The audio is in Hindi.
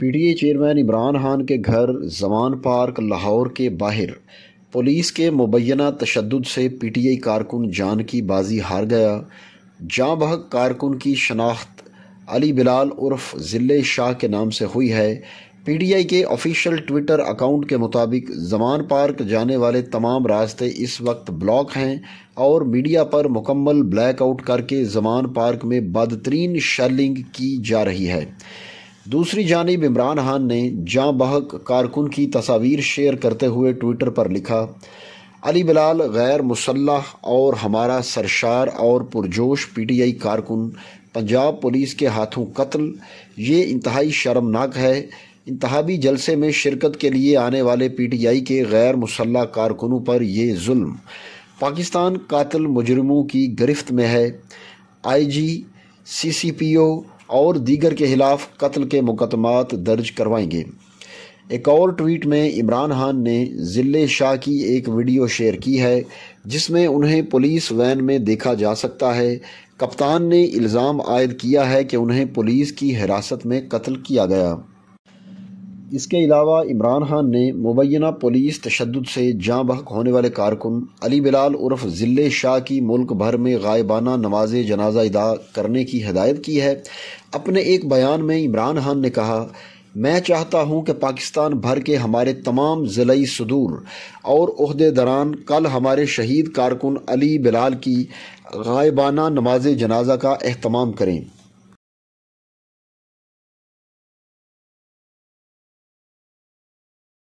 पीटीए चेयरमैन इमरान खान के घर जमान पार्क लाहौर के बाहर पुलिस के मुबैना तशद से आई कारकुन जान की बाजी हार गया जाँ बहक कारकुन की शनाख्त अली बिलाल उर्फ ज़िले शाह के नाम से हुई है पीटीआई के ऑफिशियल ट्विटर अकाउंट के मुताबिक जमान पार्क जाने वाले तमाम रास्ते इस वक्त ब्लॉक हैं और मीडिया पर मुकम्मल ब्लैकआउट करके जमान पार्क में बदतरीन शेलिंग की जा रही है दूसरी जानब इमरान खान ने जाँ बहक कारकुन की तस्वीर शेयर करते हुए ट्विटर पर लिखा अली बिलाल गैर मुसलह और हमारा सरशार और पुरजोश पी टी आई कारकुन पंजाब पुलिस के हाथों कत्ल ये इंतहाई शर्मनाक है इंतहाबी जलसे में शिरकत के लिए आने वाले पी टी आई के गैर मुसल्ह कारकुनों पर ये जुल्म पाकिस्तान कातल मुजरमों की गिरफ्त में है आई जी सी सी पी ओ और दीगर के खिलाफ कत्ल के मुकदमात दर्ज करवाएंगे एक और ट्वीट में इमरान खान ने ज़िले शाह की एक वीडियो शेयर की है जिसमें उन्हें पुलिस वैन में देखा जा सकता है कप्तान ने इल्ज़ाम आयद किया है कि उन्हें पुलिस की हिरासत में कत्ल किया गया इसके अलावा इमरान खान ने मुबैना पुलिस तशद से जाँ बहक होने वाले कारकुन अली बिलाल उर्फ ज़िले शाह की मुल्क भर में गायबाना नमाज जनाजा अदा करने की हदायत की है अपने एक बयान में इमरान खान ने कहा मैं चाहता हूं कि पाकिस्तान भर के हमारे तमाम ज़िली सदूर और अहदेदारान कल हमारे शहीद कारकुन अली बिलाल की गायबाना नमाज जनाजा का अहतमाम करें